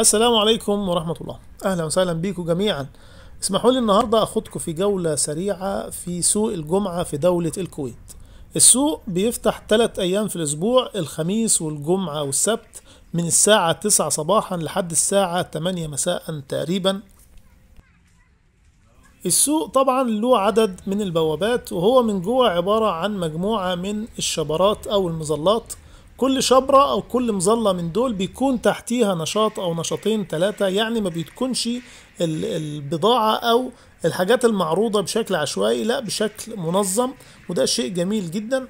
السلام عليكم ورحمة الله أهلا وسهلا بيكم جميعا اسمحوا لي النهاردة أخدكم في جولة سريعة في سوق الجمعة في دولة الكويت السوق بيفتح ثلاث أيام في الأسبوع الخميس والجمعة والسبت من الساعة 9 صباحا لحد الساعة 8 مساء تقريبا السوق طبعا له عدد من البوابات وهو من جوه عبارة عن مجموعة من الشبرات أو المظلات كل شبرة أو كل مظلة من دول بيكون تحتيها نشاط أو نشاطين ثلاثة يعني ما بيتكونش البضاعة أو الحاجات المعروضة بشكل عشوائي لا بشكل منظم وده شيء جميل جدا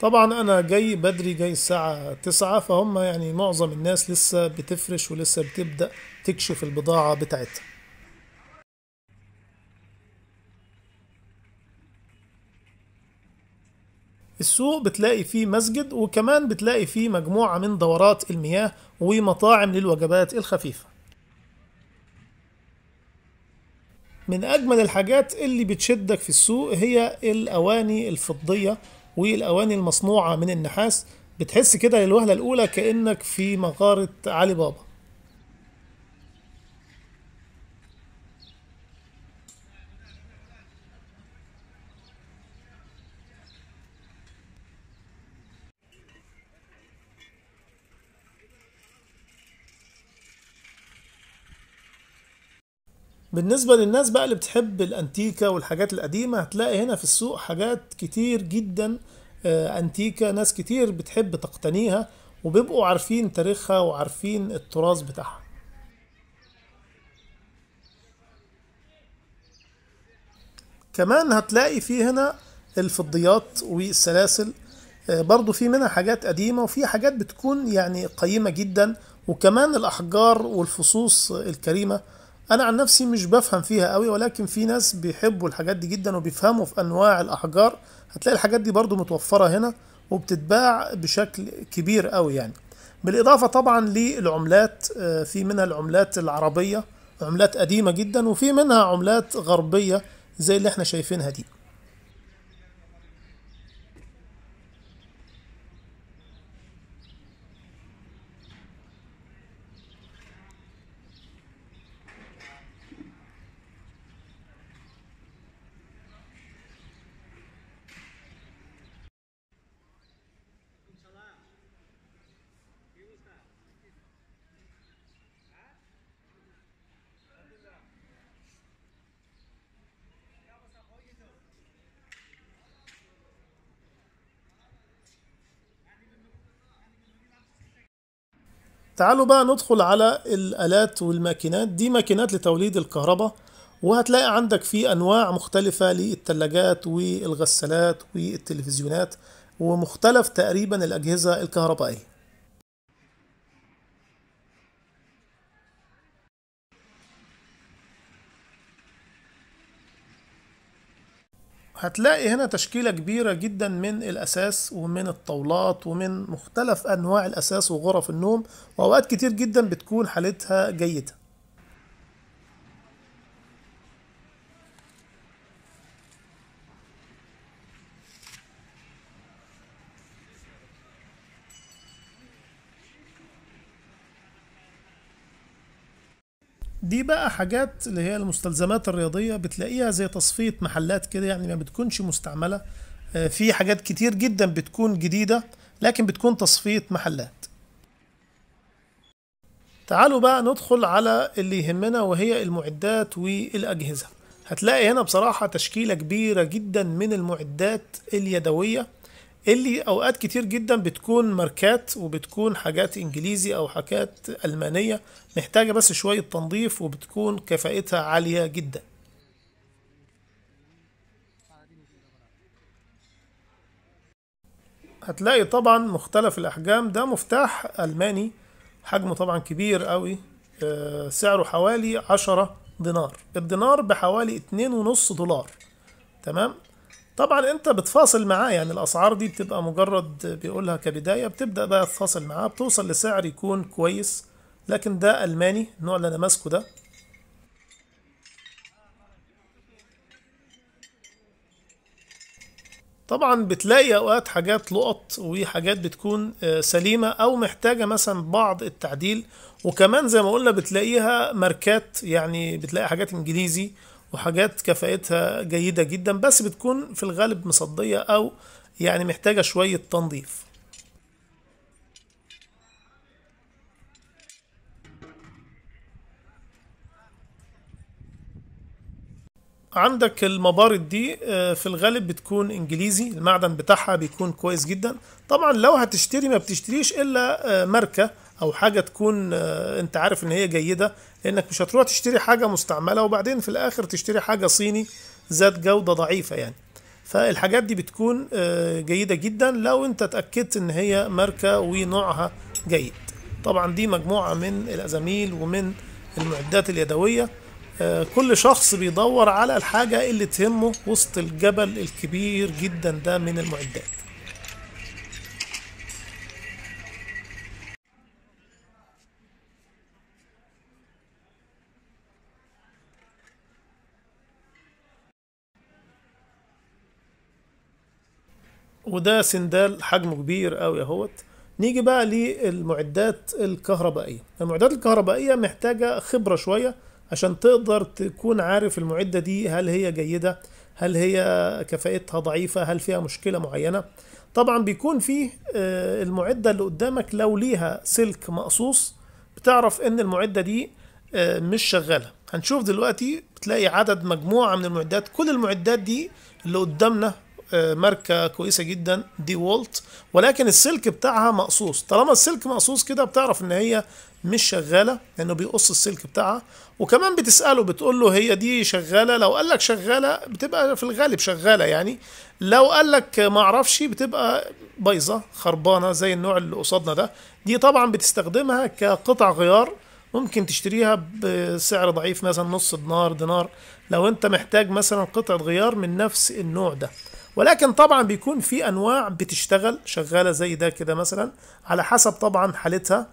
طبعا أنا جاي بدري جاي الساعة تسعة فهم يعني معظم الناس لسه بتفرش ولسه بتبدأ تكشف البضاعة بتاعتها السوق بتلاقي فيه مسجد وكمان بتلاقي فيه مجموعة من دورات المياه ومطاعم للوجبات الخفيفة من أجمل الحاجات اللي بتشدك في السوق هي الأواني الفضية والأواني المصنوعة من النحاس بتحس كده للوهلة الأولى كأنك في مغارة علي بابا بالنسبة للناس بقى اللي بتحب الأنتيكا والحاجات القديمة هتلاقي هنا في السوق حاجات كتير جدا آه، أنتيكا ناس كتير بتحب تقتنيها وبيبقوا عارفين تاريخها وعارفين التراث بتاعها كمان هتلاقي في هنا الفضيات والسلاسل آه، برضو في منها حاجات قديمة وفي حاجات بتكون يعني قيمة جدا وكمان الأحجار والفصوص الكريمة انا عن نفسي مش بفهم فيها قوي ولكن في ناس بيحبوا الحاجات دي جدا وبيفهموا في انواع الاحجار هتلاقي الحاجات دي برضو متوفرة هنا وبتتباع بشكل كبير قوي يعني بالاضافة طبعا للعملات آه، في منها العملات العربية عملات قديمة جدا وفي منها عملات غربية زي اللي احنا شايفينها دي تعالوا بقى ندخل على الآلات والماكينات دي ماكينات لتوليد الكهرباء وهتلاقي عندك في أنواع مختلفة للثلاجات والغسالات والتلفزيونات ومختلف تقريبا الأجهزة الكهربائية هتلاقي هنا تشكيلة كبيرة جدا من الأساس ومن الطاولات ومن مختلف أنواع الأساس وغرف النوم وأوقات كتير جدا بتكون حالتها جيدة دي بقى حاجات اللي هي المستلزمات الرياضيه بتلاقيها زي تصفيه محلات كده يعني ما بتكونش مستعمله آه، في حاجات كتير جدا بتكون جديده لكن بتكون تصفيه محلات تعالوا بقى ندخل على اللي يهمنا وهي المعدات والاجهزه هتلاقي هنا بصراحه تشكيله كبيره جدا من المعدات اليدويه اللي اوقات كتير جدا بتكون ماركات وبتكون حاجات انجليزي او حاجات المانيه محتاجه بس شويه تنظيف وبتكون كفائتها عاليه جدا هتلاقي طبعا مختلف الاحجام ده مفتاح الماني حجمه طبعا كبير قوي آه، سعره حوالي عشرة دينار الدينار بحوالي اتنين ونص دولار تمام طبعا انت بتفاصل معاه يعني الاسعار دي بتبقى مجرد بيقولها كبدايه بتبدا بقى تفاصل معاه بتوصل لسعر يكون كويس لكن ده الماني النوع اللي انا ماسكه ده طبعا بتلاقي اوقات حاجات لقط وحاجات بتكون آه، سليمه او محتاجه مثلا بعض التعديل وكمان زي ما قلنا بتلاقيها ماركات يعني بتلاقي حاجات انجليزي وحاجات كفايتها جيدة جدا بس بتكون في الغالب مصدية أو يعني محتاجة شوية تنظيف عندك المبارد دي آه، في الغالب بتكون انجليزي المعدن بتاعها بيكون كويس جدا طبعا لو هتشتري ما بتشتريش الا آه، ماركه او حاجه تكون آه، انت عارف ان هي جيده لانك مش هتروح تشتري حاجه مستعمله وبعدين في الاخر تشتري حاجه صيني ذات جوده ضعيفه يعني فالحاجات دي بتكون آه، جيده جدا لو انت اتاكدت ان هي ماركه ونوعها جيد طبعا دي مجموعه من الازاميل ومن المعدات اليدويه آه، كل شخص بيدور على الحاجه اللي تهمه وسط الجبل الكبير جدا ده من المعدات وده سندال حجمه كبير قوي اهوت نيجي بقى للمعدات الكهربائيه المعدات الكهربائيه محتاجه خبره شويه عشان تقدر تكون عارف المعده دي هل هي جيده هل هي كفائتها ضعيفه هل فيها مشكله معينه طبعا بيكون فيه آه، المعده اللي قدامك لو ليها سلك مقصوص بتعرف ان المعده دي آه، مش شغاله هنشوف دلوقتي بتلاقي عدد مجموعه من المعدات كل المعدات دي اللي قدامنا آه، ماركه كويسه جدا دي وولت ولكن السلك بتاعها مقصوص طالما السلك مقصوص كده بتعرف ان هي مش شغاله لانه بيقص السلك بتاعها وكمان بتساله بتقول له هي دي شغاله لو قال لك شغاله بتبقى في الغالب شغاله يعني لو قال لك ما اعرفش بتبقى بايظه خربانه زي النوع اللي قصادنا ده دي طبعا بتستخدمها كقطع غيار ممكن تشتريها بسعر ضعيف مثلا نص دينار دينار لو انت محتاج مثلا قطعة غيار من نفس النوع ده ولكن طبعا بيكون في انواع بتشتغل شغاله زي ده كده مثلا على حسب طبعا حالتها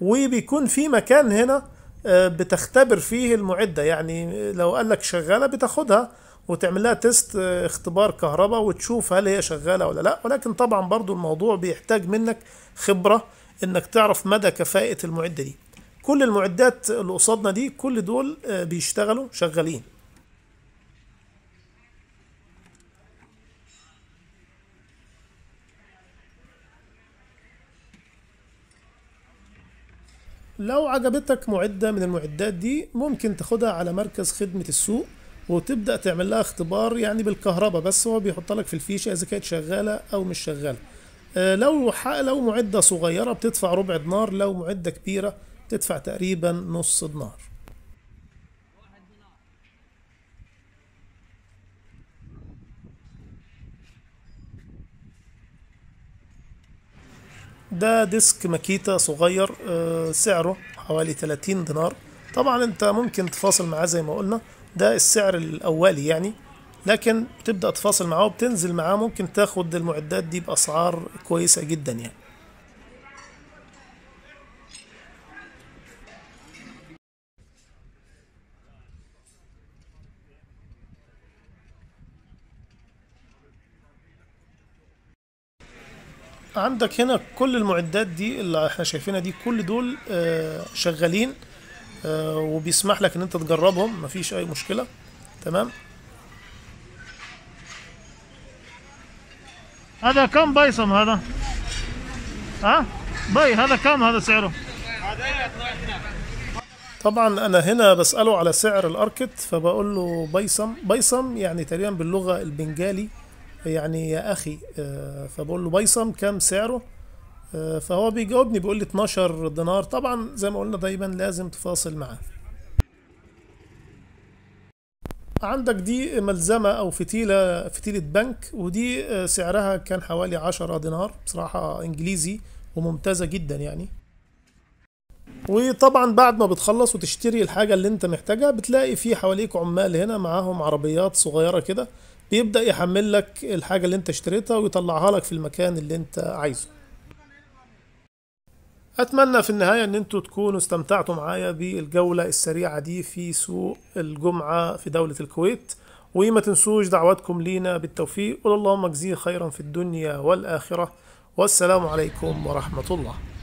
وبيكون في مكان هنا آه، بتختبر فيه المعده يعني لو قال لك شغاله بتاخدها وتعمل لها تيست آه، اختبار كهرباء وتشوف هل هي شغاله ولا لا ولكن طبعا برضو الموضوع بيحتاج منك خبره انك تعرف مدى كفاءه المعده دي كل المعدات اللي قصادنا دي كل دول آه، بيشتغلوا شغالين لو عجبتك معدة من المعدات دي ممكن تاخدها على مركز خدمة السوق وتبدأ تعمل لها اختبار يعني بالكهرباء بس هو بيحط لك في الفيشة إذا كانت شغالة أو مش شغالة آه، لو لو معدة صغيرة بتدفع ربع دينار لو معدة كبيرة بتدفع تقريبا نص دينار ده ديسك ماكيتا صغير آه، سعره حوالي 30 دينار طبعا انت ممكن تفاصل معاه زي ما قلنا ده السعر الاولي يعني لكن بتبدا تفاصل معاه وبتنزل معاه ممكن تاخد المعدات دي باسعار كويسه جدا يعني عندك هنا كل المعدات دي اللي احنا شايفينها دي كل دول آه، شغالين آه، وبيسمح لك ان انت تجربهم مفيش اي مشكلة تمام هذا كم بايصم هذا ها باي هذا كم هذا سعره طبعا انا هنا بساله على سعر الاركت فبقول له بيصم بيصم يعني تقريبا باللغه البنجالي يعني يا اخي آه، فبقول له بيصم كام سعره آه، فهو بيجاوبني بيقول لي 12 دينار طبعا زي ما قلنا دايما لازم تفاصل معاه عندك دي ملزمة أو فتيلة فتيلة بنك ودي آه، سعرها كان حوالي عشرة دينار بصراحة إنجليزي وممتازة جدا يعني وطبعا بعد ما بتخلص وتشتري الحاجة اللي انت محتاجها بتلاقي في حواليك عمال هنا معاهم عربيات صغيرة كده بيبدأ يحمل لك الحاجة اللي انت اشتريتها ويطلعها لك في المكان اللي انت عايزه أتمنى في النهاية أن أنتوا تكونوا استمتعتوا معايا بالجولة السريعة دي في سوق الجمعة في دولة الكويت وما تنسوش دعواتكم لينا بالتوفيق قول اللهم اجزيه خيرا في الدنيا والآخرة والسلام عليكم ورحمة الله